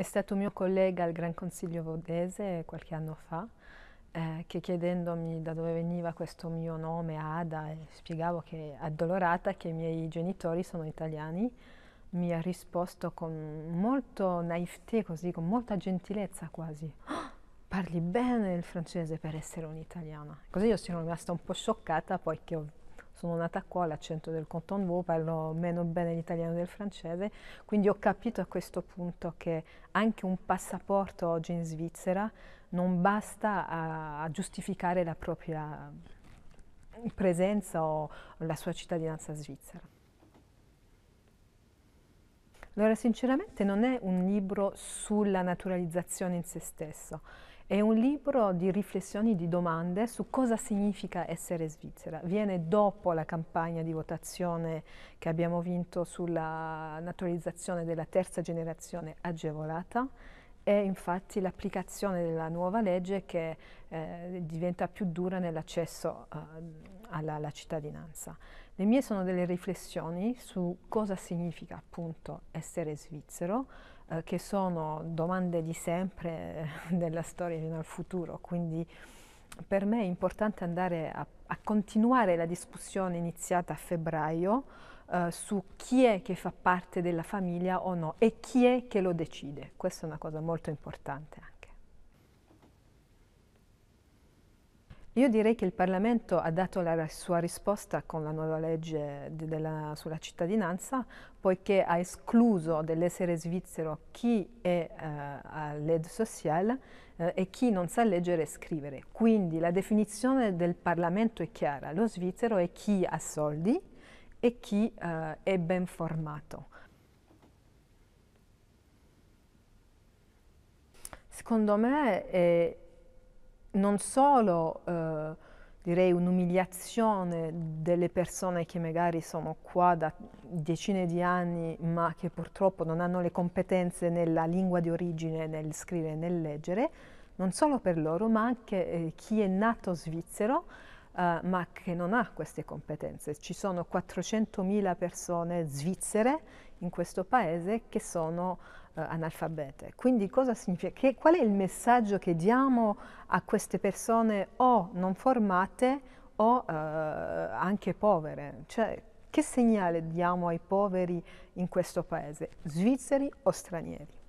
È stato mio collega al Gran Consiglio Vodese qualche anno fa eh, che chiedendomi da dove veniva questo mio nome, Ada, eh, spiegavo che addolorata che i miei genitori sono italiani, mi ha risposto con molto naivete, così, con molta gentilezza quasi. Ah, parli bene il francese per essere un'italiana. Così io sono rimasta un po' scioccata poiché che ho sono nata a qua, l'accento del Canton Vaud, parlo meno bene l'italiano del francese, quindi ho capito a questo punto che anche un passaporto oggi in Svizzera non basta a, a giustificare la propria presenza o la sua cittadinanza svizzera. Allora, sinceramente non è un libro sulla naturalizzazione in se stesso, è un libro di riflessioni, di domande su cosa significa essere svizzera. Viene dopo la campagna di votazione che abbiamo vinto sulla naturalizzazione della terza generazione agevolata e infatti l'applicazione della nuova legge che eh, diventa più dura nell'accesso eh, alla, alla, cittadinanza. Le mie sono delle riflessioni su cosa significa appunto essere svizzero, eh, che sono domande di sempre eh, della storia fino al futuro, quindi per me è importante andare a, a continuare la discussione iniziata a febbraio eh, su chi è che fa parte della famiglia o no e chi è che lo decide. Questa è una cosa molto importante anche. Io direi che il Parlamento ha dato la sua risposta con la nuova legge della, sulla cittadinanza, poiché ha escluso dall'essere svizzero chi è eh, all'ed sociale eh, e chi non sa leggere e scrivere. Quindi la definizione del Parlamento è chiara, lo svizzero è chi ha soldi e chi eh, è ben formato. Secondo me è non solo eh, direi un'umiliazione delle persone che magari sono qua da decine di anni ma che purtroppo non hanno le competenze nella lingua di origine, nel scrivere e nel leggere, non solo per loro ma anche eh, chi è nato svizzero eh, ma che non ha queste competenze. Ci sono 400.000 persone svizzere in questo paese che sono eh, analfabete. Quindi cosa significa? Che, qual è il messaggio che diamo a queste persone o non formate o eh, anche povere? Cioè, che segnale diamo ai poveri in questo paese, svizzeri o stranieri?